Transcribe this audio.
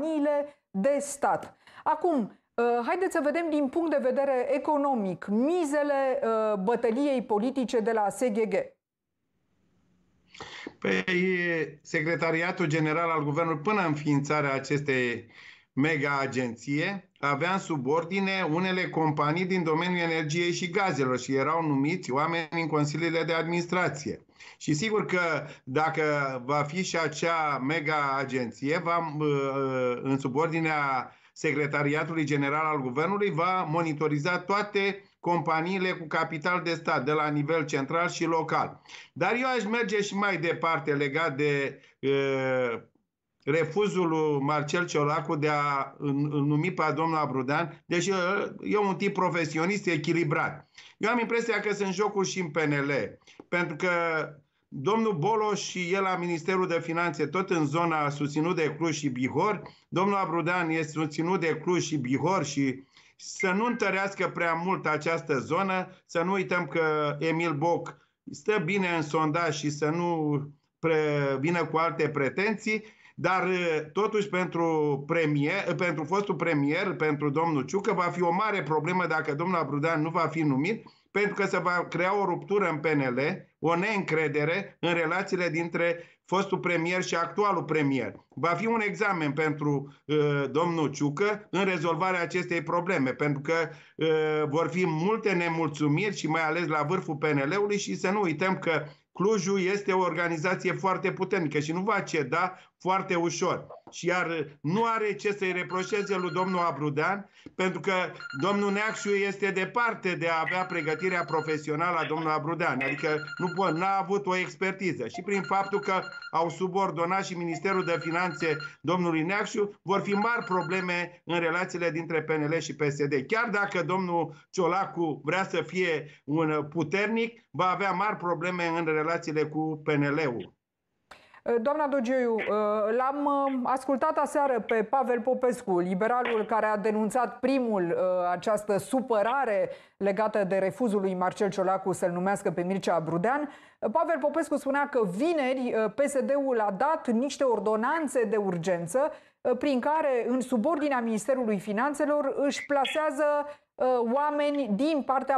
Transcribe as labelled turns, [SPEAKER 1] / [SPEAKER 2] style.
[SPEAKER 1] companiile de stat. Acum, uh, Haideți să vedem din punct de vedere economic mizele uh, bătăliei politice de la SGG.
[SPEAKER 2] Păi, Secretariatul General al Guvernului, până în acestei mega agenție, avea în subordine unele companii din domeniul energiei și gazelor și erau numiți oameni în consiliile de administrație. Și sigur că dacă va fi și acea mega agenție, va, în subordinea Secretariatului General al Guvernului, va monitoriza toate companiile cu capital de stat, de la nivel central și local. Dar eu aș merge și mai departe legat de uh, refuzul lui Marcel Ciolacu de a numi pe domnul Abrudan, deși e un tip profesionist echilibrat. Eu am impresia că sunt jocuri și în PNL, pentru că domnul Boloș și el la Ministerul de Finanțe, tot în zona susținut de Cluj și Bihor, domnul Abrudan este susținut de Cluj și Bihor și să nu întărească prea mult această zonă, să nu uităm că Emil Boc stă bine în sondaj și să nu pre, vină cu alte pretenții, dar uh, totuși pentru, premier, uh, pentru fostul premier, pentru domnul Ciucă, va fi o mare problemă dacă domnul Abrudean nu va fi numit, pentru că se va crea o ruptură în PNL, o neîncredere în relațiile dintre fostul premier și actualul premier. Va fi un examen pentru uh, domnul Ciucă în rezolvarea acestei probleme, pentru că uh, vor fi multe nemulțumiri și mai ales la vârful PNL-ului și să nu uităm că Clujul este o organizație foarte puternică și nu va ceda foarte ușor. Și iar nu are ce să-i reproșeze lui domnul Abrudan, pentru că domnul Neacșu este departe de a avea pregătirea profesională a domnului Abrudan. Adică nu n-a avut o expertiză. Și prin faptul că au subordonat și Ministerul de Finanțe domnului Neacșu, vor fi mari probleme în relațiile dintre PNL și PSD. Chiar dacă domnul Ciolacu vrea să fie un puternic, va avea mari probleme în relațiile cu PNL-ul.
[SPEAKER 1] Eh, doamna Dogeiu, eh, l-am eh, ascultat aseară pe Pavel Popescu, liberalul care a denunțat primul această supărare legată de refuzul lui Marcel Ciolacu să-l numească pe Mircea Brudean. Pavel Popescu spunea că vineri PSD-ul a dat niște ordonanțe de urgență prin care în subordinea Ministerului Finanțelor își plasează oameni din partea